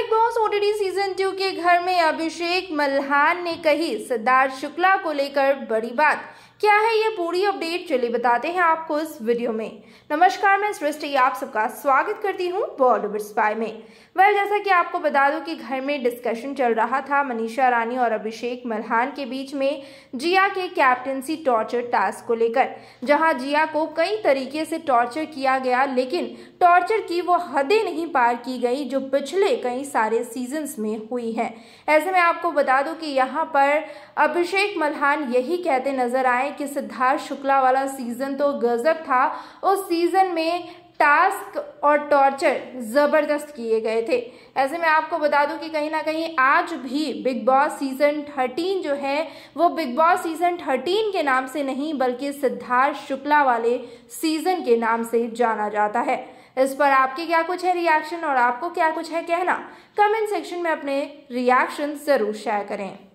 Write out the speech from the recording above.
big Boss OTT season two के घर में अभिषेक मल्हान ने कही सिद्धार्थ शुक्ला को लेकर बड़ी बात क्या है ये पूरी अपडेट चलिए बताते हैं आपको इस वीडियो में नमस्कार मैं सृष्टि आप सबका स्वागत करती हूँ बॉलीवुड स्पाई में वह जैसा कि आपको बता दूं कि घर में डिस्कशन चल रहा था मनीषा रानी और अभिषेक मल्हान के बीच में जिया के कैप्टनसी टॉर्चर टास्क को लेकर जहां जिया को कई तरीके से टॉर्चर किया गया लेकिन टॉर्चर की वो हदें नहीं पार की गई जो पिछले कई सारे सीजन्स में हुई हैं ऐसे में आपको बता दूं कि यहाँ पर अभिषेक मल्हान यही कहते नजर आए बताएं कि सिद्धार्थ शुक्ला वाला सीज़न तो गजब था उस सीज़न में टास्क और टॉर्चर ज़बरदस्त किए गए थे ऐसे में आपको बता दूं कि कहीं ना कहीं आज भी बिग बॉस सीज़न थर्टीन जो है वो बिग बॉस सीज़न थर्टीन के नाम से नहीं बल्कि सिद्धार्थ शुक्ला वाले सीज़न के नाम से जाना जाता है इस पर आपके क्या कुछ है रिएक्शन और आपको क्या कुछ है कहना कमेंट सेक्शन में अपने रिएक्शन ज़रूर शेयर करें